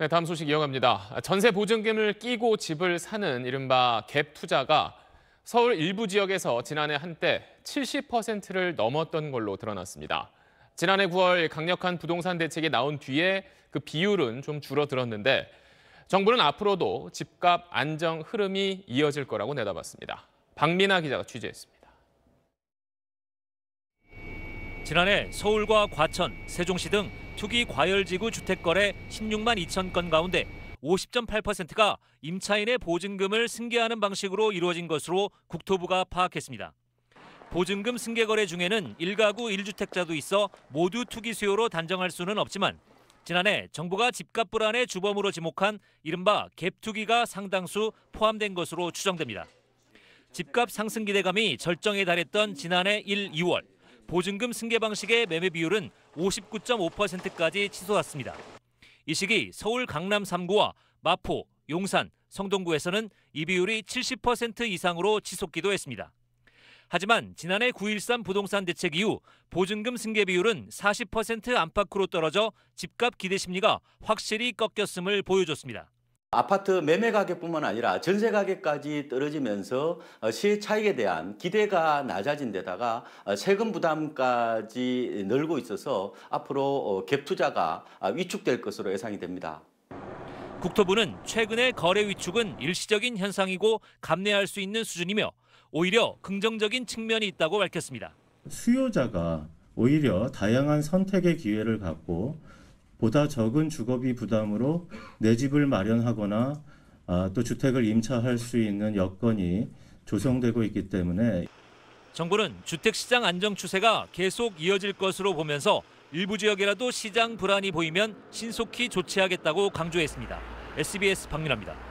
네, 다음 소식 이어갑니다. 전세 보증금을 끼고 집을 사는 이른바 갭 투자가 서울 일부 지역에서 지난해 한때 70%를 넘었던 걸로 드러났습니다. 지난해 9월 강력한 부동산 대책이 나온 뒤에 그 비율은 좀 줄어들었는데 정부는 앞으로도 집값 안정 흐름이 이어질 거라고 내다봤습니다. 박민아 기자가 취재했습니다. 지난해 서울과 과천, 세종시 등 투기 과열지구 주택거래 16만 2천 건 가운데 50.8%가 임차인의 보증금을 승계하는 방식으로 이루어진 것으로 국토부가 파악했습니다. 보증금 승계 거래 중에는 1가구 1주택자도 있어 모두 투기 수요로 단정할 수는 없지만 지난해 정부가 집값 불안의 주범으로 지목한 이른바 갭투기가 상당수 포함된 것으로 추정됩니다. 집값 상승 기대감이 절정에 달했던 지난해 1, 2월 보증금 승계 방식의 매매 비율은 59.5%까지 치솟았습니다. 이 시기 서울 강남 3구와 마포, 용산, 성동구에서는 이 비율이 70% 이상으로 치솟기도 했습니다. 하지만 지난해 9.13 부동산 대책 이후 보증금 승계 비율은 40% 안팎으로 떨어져 집값 기대 심리가 확실히 꺾였음을 보여줬습니다. 아파트 매매 가격뿐만 아니라 전세 가격까지 떨어지면서 어, 시의 차익에 대한 기대가 낮아진 데다가 어, 세금 부담까지 늘고 있어서 앞으로 어, 갭 투자가 아, 위축될 것으로 예상이 됩니다. 국토부는 최근의 거래 위축은 일시적인 현상이고 감내할 수 있는 수준이며 오히려 긍정적인 측면이 있다고 밝혔습니다. 수요자가 오히려 다양한 선택의 기회를 갖고 보다 적은 주거비 부담으로 내 집을 마련하거나 아, 또 주택을 임차할 수 있는 여건이 조성되고 있기 때문에 정부는 주택 시장 안정 추세가 계속 이어질 것으로 보면서 일부 지역이라도 시장 불안이 보이면 신속히 조치하겠다고 강조했습니다. SBS 박민아입니다.